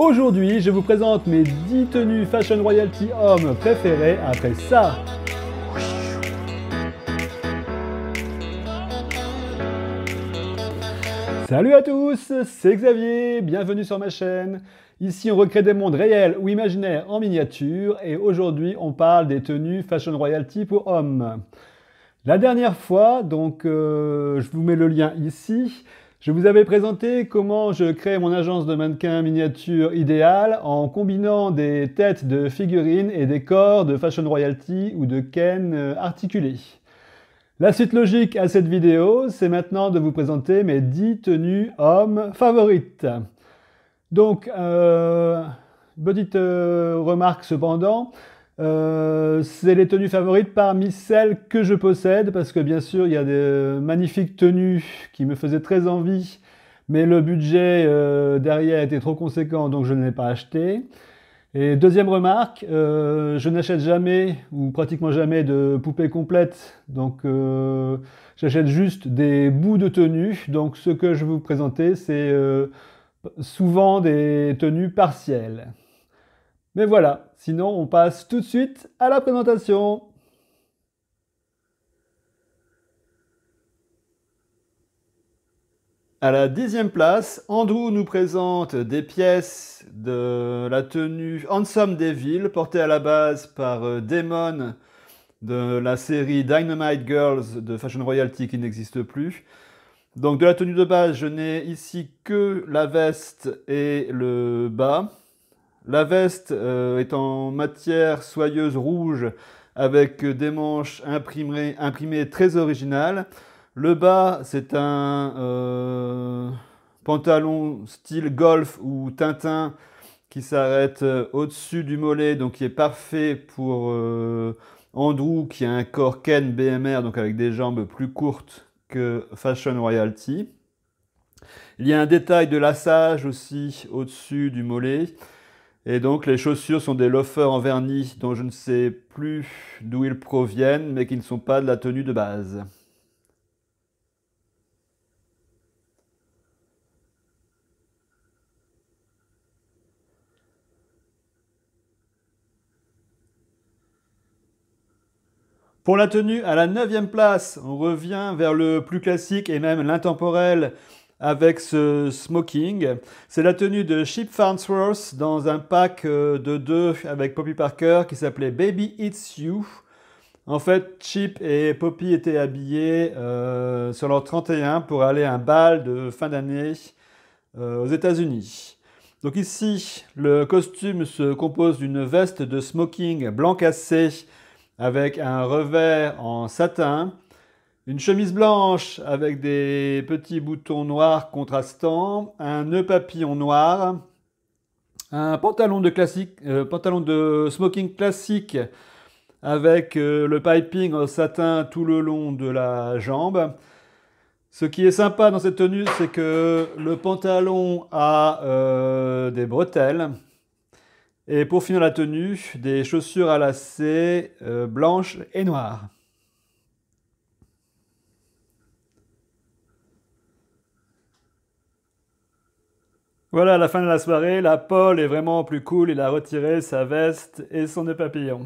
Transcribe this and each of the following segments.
Aujourd'hui, je vous présente mes 10 tenues Fashion Royalty hommes préférées après ça. Salut à tous, c'est Xavier, bienvenue sur ma chaîne. Ici, on recrée des mondes réels ou imaginaires en miniature et aujourd'hui, on parle des tenues Fashion Royalty pour hommes. La dernière fois, donc euh, je vous mets le lien ici, je vous avais présenté comment je crée mon agence de mannequins miniature idéale en combinant des têtes de figurines et des corps de Fashion Royalty ou de Ken euh, articulés. La suite logique à cette vidéo, c'est maintenant de vous présenter mes 10 tenues hommes favorites. Donc, euh, petite euh, remarque cependant, euh, c'est les tenues favorites parmi celles que je possède, parce que bien sûr, il y a des magnifiques tenues qui me faisaient très envie, mais le budget euh, derrière était trop conséquent, donc je ne l'ai pas acheté. Et deuxième remarque, euh, je n'achète jamais ou pratiquement jamais de poupées complètes, donc j'achète juste des bouts de tenues. Donc ce que je vais vous présenter, c'est souvent des tenues partielles. Mais voilà, sinon on passe tout de suite à la présentation. À la dixième place, Andrew nous présente des pièces de la tenue Handsome Devil, portée à la base par euh, Damon de la série Dynamite Girls de Fashion Royalty qui n'existe plus. Donc de la tenue de base, je n'ai ici que la veste et le bas. La veste euh, est en matière soyeuse rouge avec des manches imprimées, très originales. Le bas, c'est un euh, pantalon style golf ou Tintin qui s'arrête euh, au-dessus du mollet, donc qui est parfait pour Andrew qui a un corps Ken BMR, donc avec des jambes plus courtes que Fashion Royalty. Il y a un détail de lassage aussi au-dessus du mollet. Et donc les chaussures sont des loafers en vernis dont je ne sais plus d'où ils proviennent, mais qui ne sont pas de la tenue de base. Pour la tenue, à la 9 place, on revient vers le plus classique et même l'intemporel avec ce smoking. C'est la tenue de Chip Farnsworth dans un pack euh, de deux avec Poppy Parker qui s'appelait Baby It's You. En fait, Chip et Poppy étaient habillés euh, sur leur 31 pour aller à un bal de fin d'année euh, aux États-Unis. Donc ici, le costume se compose d'une veste de smoking blanc cassé avec un revers en satin, une chemise blanche avec des petits boutons noirs contrastants, un nœud papillon noir, un pantalon de, euh, smoking classique avec euh, le piping en satin tout le long de la jambe. Ce qui est sympa dans cette tenue, c'est que le pantalon a euh, des bretelles. Et pour finir la tenue, des chaussures à lacets blanches et noires. Voilà, à la fin de la soirée, la Paul est vraiment plus cool. Il a retiré sa veste et son nœud papillon.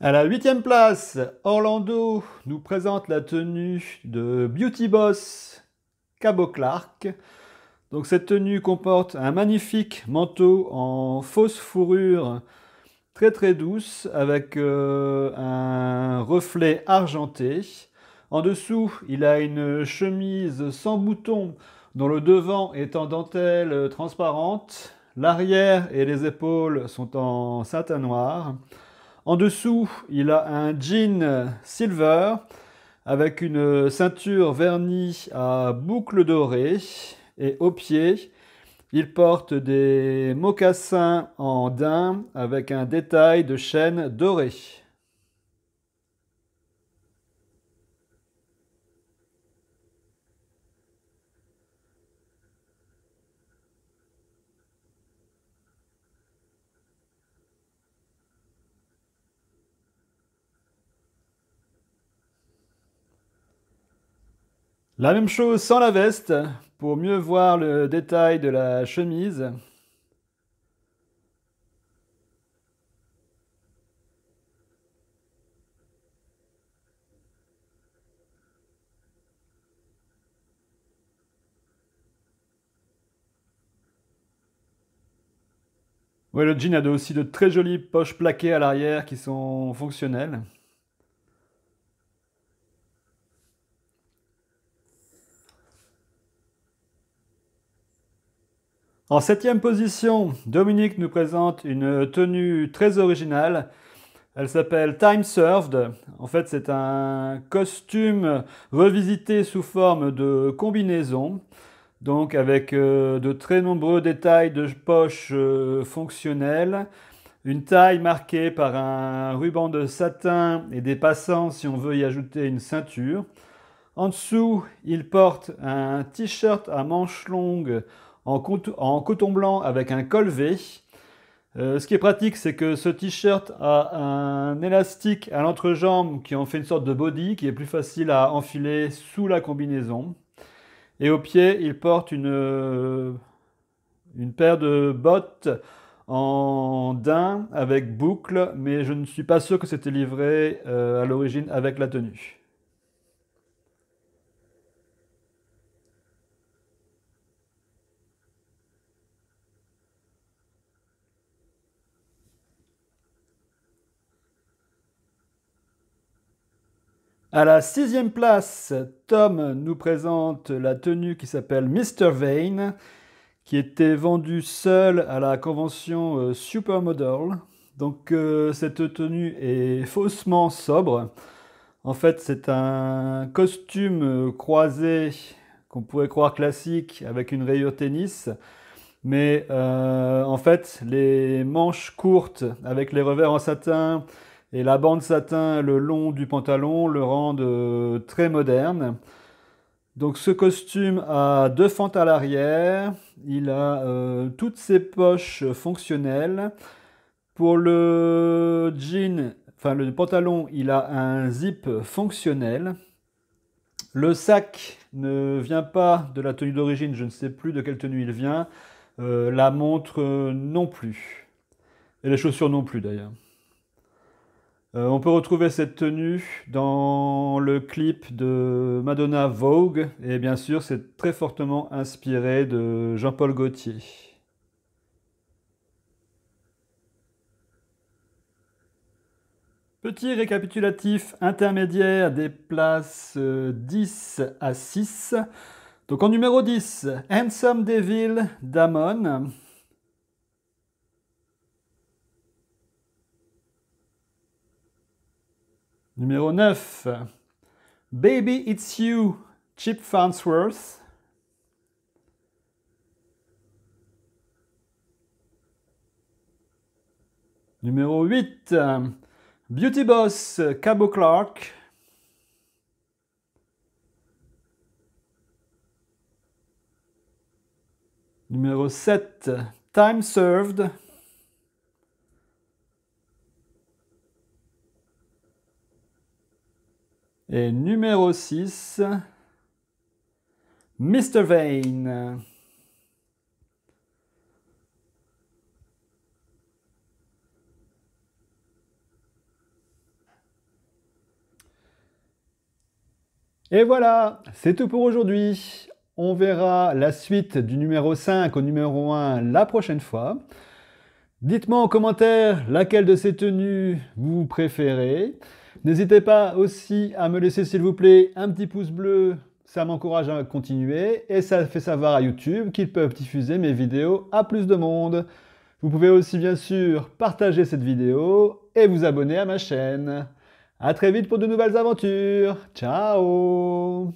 À la huitième place, Orlando nous présente la tenue de Beauty Boss Cabo Clark. Donc cette tenue comporte un magnifique manteau en fausse fourrure très très douce avec euh, un reflet argenté. En dessous, il a une chemise sans bouton dont le devant est en dentelle transparente. L'arrière et les épaules sont en satin noir. En dessous, il a un jean silver avec une ceinture vernie à boucle dorée et au pied, il porte des mocassins en daim avec un détail de chaîne dorée. La même chose sans la veste, pour mieux voir le détail de la chemise. le jean a aussi de très jolies poches plaquées à l'arrière qui sont fonctionnelles. En septième position, Dominique nous présente une tenue très originale. Elle s'appelle Time Served. En fait, c'est un costume revisité sous forme de combinaison. Donc avec euh, de très nombreux détails de poche euh, fonctionnelles. une taille marquée par un ruban de satin et des passants si on veut y ajouter une ceinture. En dessous, il porte un t-shirt à manches longues en, coton blanc avec un col V. Euh, ce qui est pratique, c'est que ce t-shirt a un élastique à l'entrejambe qui en fait une sorte de body qui est plus facile à enfiler sous la combinaison. Et au pied, il porte une, euh, paire de bottes en daim avec boucle, mais je ne suis pas sûr que c'était livré euh, à l'origine avec la tenue. À la sixième place, Tom nous présente la tenue qui s'appelle Mr. Vane, qui était vendue seule à la convention euh, Supermodel. Donc euh, cette tenue est faussement sobre. En fait, c'est un costume euh, croisé qu'on pourrait croire classique avec une rayure tennis. Mais en fait, les manches courtes avec les revers en satin, et la bande satin le long du pantalon le rend euh, très moderne. Donc ce costume a deux fentes à l'arrière, il a euh, toutes ses poches fonctionnelles. Pour le jean, enfin le pantalon, il a un zip fonctionnel. Le sac ne vient pas de la tenue d'origine, je ne sais plus de quelle tenue il vient. Euh, la montre non plus. Et les chaussures non plus d'ailleurs. Euh, on peut retrouver cette tenue dans le clip de Madonna Vogue, et bien sûr, c'est très fortement inspiré de Jean-Paul Gaultier. Petit récapitulatif intermédiaire des places 10 euh, à 6. Donc en numéro 10, Handsome Devil Damon. Numéro 9, Baby It's You, Chip Farnsworth. Numéro 8, Beauty Boss, Cabo Clark. Numéro 7, Time Served. numéro 6, Mr. Vane. Et voilà, c'est tout pour aujourd'hui. On verra la suite du numéro 5 au numéro 1 la prochaine fois. Dites-moi en commentaire laquelle de ces tenues vous préférez. N'hésitez pas aussi à me laisser, s'il vous plaît, un petit pouce bleu. Ça m'encourage à continuer et ça fait savoir à YouTube qu'ils peuvent diffuser mes vidéos à plus de monde. Vous pouvez aussi bien sûr partager cette vidéo et vous abonner à ma chaîne. A très vite pour de nouvelles aventures. Ciao